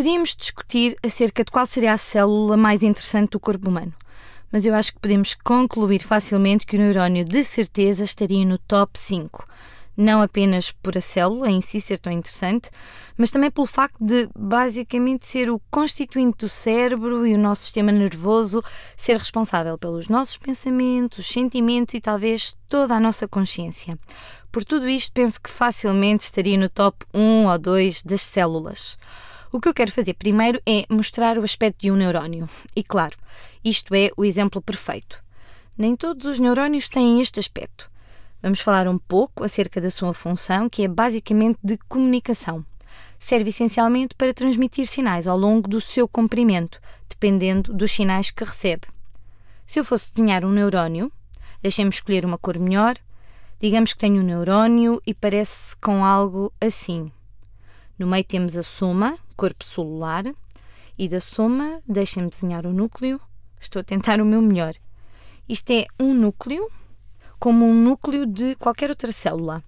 Podíamos discutir acerca de qual seria a célula mais interessante do corpo humano, mas eu acho que podemos concluir facilmente que o neurónio de certeza estaria no top 5. Não apenas por a célula em si ser tão interessante, mas também pelo facto de basicamente ser o constituinte do cérebro e o nosso sistema nervoso ser responsável pelos nossos pensamentos, sentimentos e talvez toda a nossa consciência. Por tudo isto, penso que facilmente estaria no top 1 ou 2 das células. O que eu quero fazer primeiro é mostrar o aspecto de um neurónio. E claro, isto é o exemplo perfeito. Nem todos os neurónios têm este aspecto. Vamos falar um pouco acerca da sua função, que é basicamente de comunicação. Serve essencialmente para transmitir sinais ao longo do seu comprimento, dependendo dos sinais que recebe. Se eu fosse desenhar um neurónio, deixemos escolher uma cor melhor. Digamos que tenho um neurónio e parece com algo assim. No meio temos a soma, corpo celular, e da soma, deixem-me desenhar o núcleo, estou a tentar o meu melhor. Isto é um núcleo, como um núcleo de qualquer outra célula.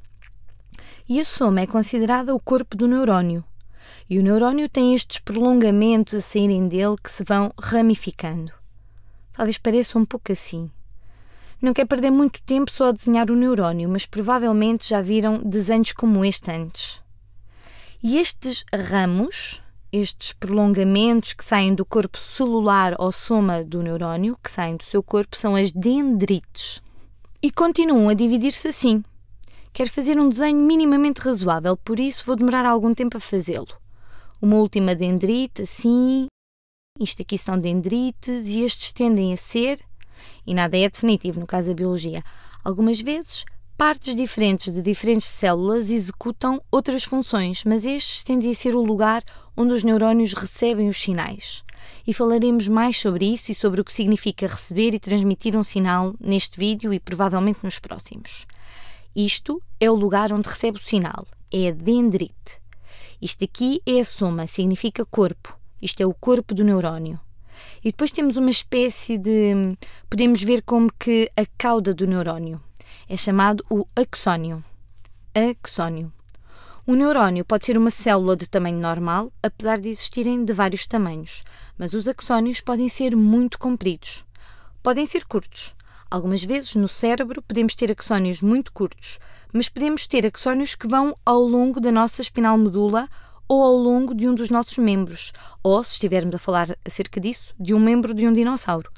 E a soma é considerada o corpo do neurónio. E o neurónio tem estes prolongamentos a saírem dele que se vão ramificando. Talvez pareça um pouco assim. Não quero perder muito tempo só a desenhar o neurónio, mas provavelmente já viram desenhos como este antes. E estes ramos, estes prolongamentos que saem do corpo celular ou soma do neurónio, que saem do seu corpo, são as dendrites. E continuam a dividir-se assim. Quero fazer um desenho minimamente razoável, por isso vou demorar algum tempo a fazê-lo. Uma última dendrite, assim. Isto aqui são dendrites e estes tendem a ser, e nada é definitivo no caso da biologia, algumas vezes partes diferentes de diferentes células executam outras funções, mas estes tendem a ser o lugar onde os neurónios recebem os sinais. E falaremos mais sobre isso e sobre o que significa receber e transmitir um sinal neste vídeo e provavelmente nos próximos. Isto é o lugar onde recebe o sinal, é a dendrite. Isto aqui é a soma, significa corpo. Isto é o corpo do neurónio. E depois temos uma espécie de. podemos ver como que a cauda do neurónio é chamado o axónio. Axónio. O neurónio pode ser uma célula de tamanho normal, apesar de existirem de vários tamanhos, mas os axónios podem ser muito compridos. Podem ser curtos. Algumas vezes no cérebro podemos ter axónios muito curtos, mas podemos ter axónios que vão ao longo da nossa espinal medula ou ao longo de um dos nossos membros, ou, se estivermos a falar acerca disso, de um membro de um dinossauro.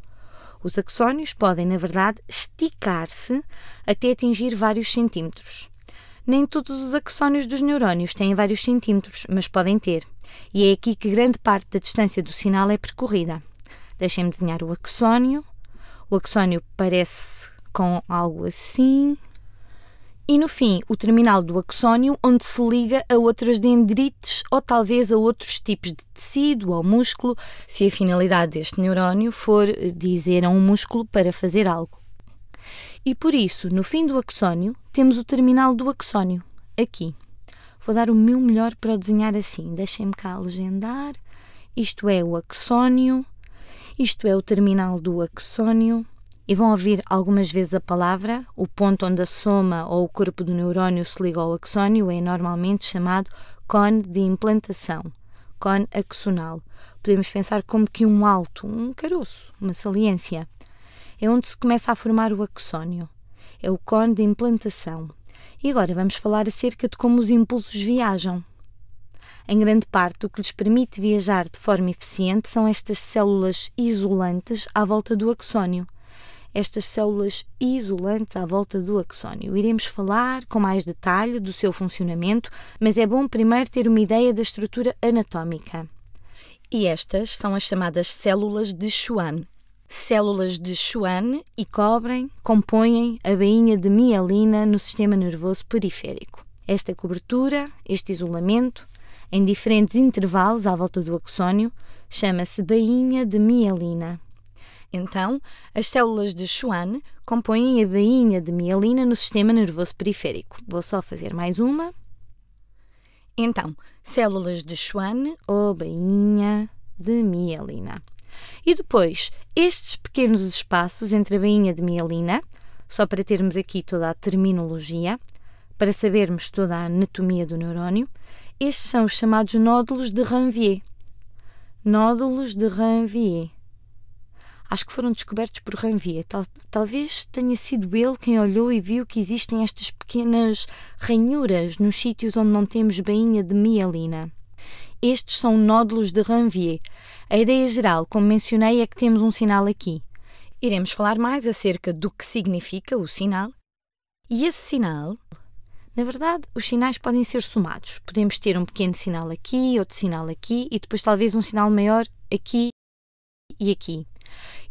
Os axónios podem, na verdade, esticar-se até atingir vários centímetros. Nem todos os axónios dos neurónios têm vários centímetros, mas podem ter. E é aqui que grande parte da distância do sinal é percorrida. Deixem-me desenhar o axónio. O axónio parece com algo assim, e no fim, o terminal do axónio, onde se liga a outras dendrites ou talvez a outros tipos de tecido ou músculo, se a finalidade deste neurónio for dizer a um músculo para fazer algo. E por isso, no fim do axónio, temos o terminal do axónio, aqui. Vou dar o meu melhor para o desenhar assim. Deixem-me cá legendar. Isto é o axónio. Isto é o terminal do axónio e vão ouvir algumas vezes a palavra, o ponto onde a soma ou o corpo do neurónio se liga ao axónio é normalmente chamado cone de implantação, cone axonal. Podemos pensar como que um alto, um caroço, uma saliência. É onde se começa a formar o axónio. É o cone de implantação. E agora vamos falar acerca de como os impulsos viajam. Em grande parte, o que lhes permite viajar de forma eficiente são estas células isolantes à volta do axónio estas células isolantes à volta do axónio. Iremos falar com mais detalhe do seu funcionamento, mas é bom primeiro ter uma ideia da estrutura anatómica. E estas são as chamadas células de Schwann. Células de Schwann e cobrem, compõem a bainha de mielina no sistema nervoso periférico. Esta cobertura, este isolamento, em diferentes intervalos à volta do axónio, chama-se bainha de mielina. Então, as células de Schwann compõem a bainha de mielina no sistema nervoso periférico. Vou só fazer mais uma. Então, células de Schwann ou bainha de mielina. E depois, estes pequenos espaços entre a bainha de mielina, só para termos aqui toda a terminologia, para sabermos toda a anatomia do neurónio, estes são os chamados nódulos de Ranvier. Nódulos de Ranvier. Acho que foram descobertos por Ranvier. Tal, talvez tenha sido ele quem olhou e viu que existem estas pequenas ranhuras nos sítios onde não temos bainha de mielina. Estes são nódulos de Ranvier. A ideia geral, como mencionei, é que temos um sinal aqui. Iremos falar mais acerca do que significa o sinal. E esse sinal na verdade, os sinais podem ser somados. Podemos ter um pequeno sinal aqui, outro sinal aqui e depois talvez um sinal maior aqui e aqui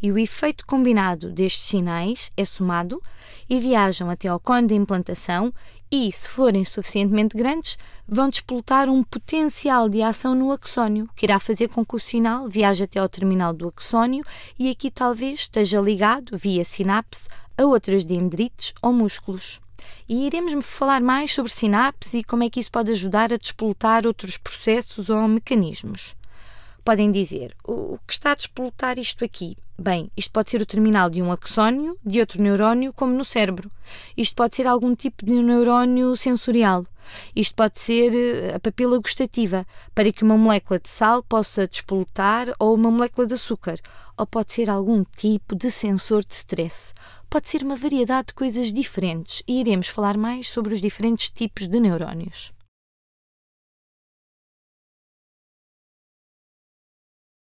e o efeito combinado destes sinais é somado e viajam até ao cone de implantação e, se forem suficientemente grandes, vão despoletar um potencial de ação no axónio, que irá fazer com que o sinal viaje até ao terminal do axónio e aqui talvez esteja ligado, via sinapse, a outras dendrites ou músculos. E iremos falar mais sobre sinapse e como é que isso pode ajudar a despoletar outros processos ou mecanismos podem dizer: o que está a despoletar isto aqui? Bem, isto pode ser o terminal de um axónio, de outro neurónio, como no cérebro. Isto pode ser algum tipo de neurónio sensorial. Isto pode ser eh, a papila gustativa, para que uma molécula de sal possa despoletar ou uma molécula de açúcar. Ou pode ser algum tipo de sensor de stress. Pode ser uma variedade de coisas diferentes e iremos falar mais sobre os diferentes tipos de neurónios.